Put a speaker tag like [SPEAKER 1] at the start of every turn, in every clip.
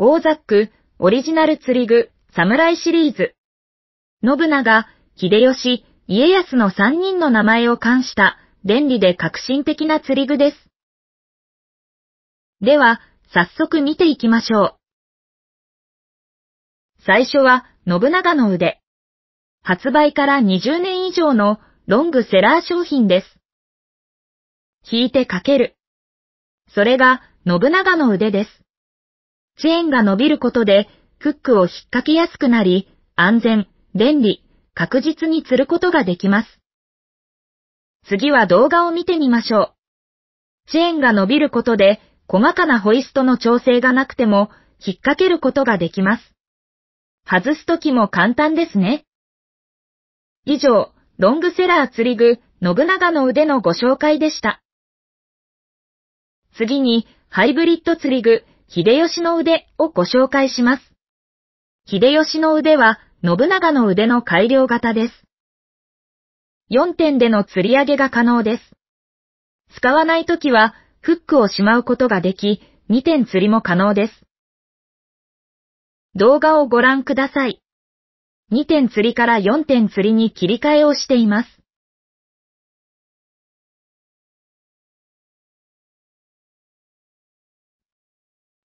[SPEAKER 1] 大ザック、オリジナル釣り具、侍シリーズ。信長、秀吉、家康の3人の名前を冠した便利で革新的な釣り具です。では、早速見ていきましょう。
[SPEAKER 2] 最初は、信長の腕。発
[SPEAKER 1] 売から20年以上のロングセラー商品です。引いてかける。それが、信長の腕です。チェーンが伸びることで、フックを引っ掛けやすくなり、安全、便利、確実に釣ることができます。次は動画を見てみましょう。チェーンが伸びることで、細かなホイストの調整がなくても、引っ掛けることができます。外すときも簡単ですね。以上、ロングセラー釣り具、信長の腕のご紹介でした。次に、ハイブリッド釣り具、秀吉の腕をご紹介します。秀吉の腕は、信長の腕の改良型です。4点での釣り上げが可能です。使わないときは、フックをしまうことができ、2点釣りも可能です。動画をご覧ください。2点釣りから4
[SPEAKER 2] 点釣りに切り替えをしています。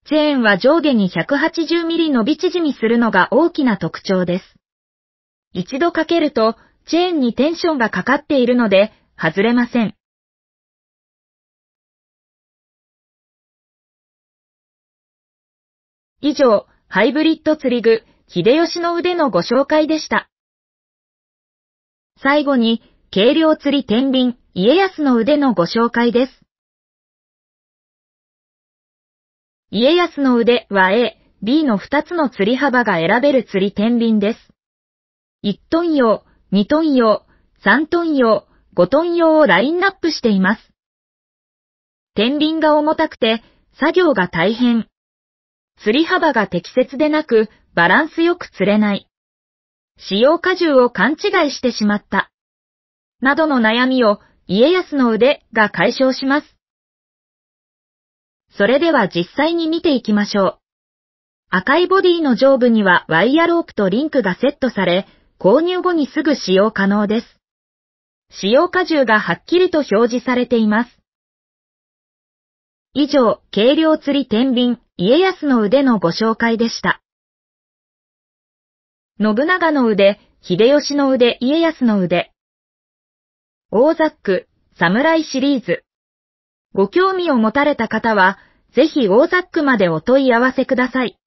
[SPEAKER 2] チェーンは上下に
[SPEAKER 1] 1 8 0ミリ伸び縮みするのが大きな特徴です。一度かけると、チェーンにテンションがかかっているので、外れません。以上、ハイブリッド釣り具、秀吉の腕のご紹介でした。最後に、軽量釣り天秤、家康の腕のご紹介
[SPEAKER 2] です。家康の腕は A、
[SPEAKER 1] B の2つの釣り幅が選べる釣り天秤です。1トン用、2トン用、3トン用、5トン用をラインナップしています。天秤が重たくて、作業が大変。釣り幅が適切でなく、バランスよく釣れない。使用荷重を勘違いしてしまった。などの悩みを家康の腕が解消します。それでは実際に見ていきましょう。赤いボディの上部にはワイヤロープとリンクがセットされ、購入後にすぐ使用可能です。使用荷重がはっきりと表示されています。以上、軽量釣り天秤、家康の腕のご
[SPEAKER 2] 紹介でした。信長の腕、秀吉の
[SPEAKER 1] 腕、家康の腕。大ザック、侍シリーズ。ご興味を持たれた方は、ぜひ大ザックまでお問い合わせくださ
[SPEAKER 2] い。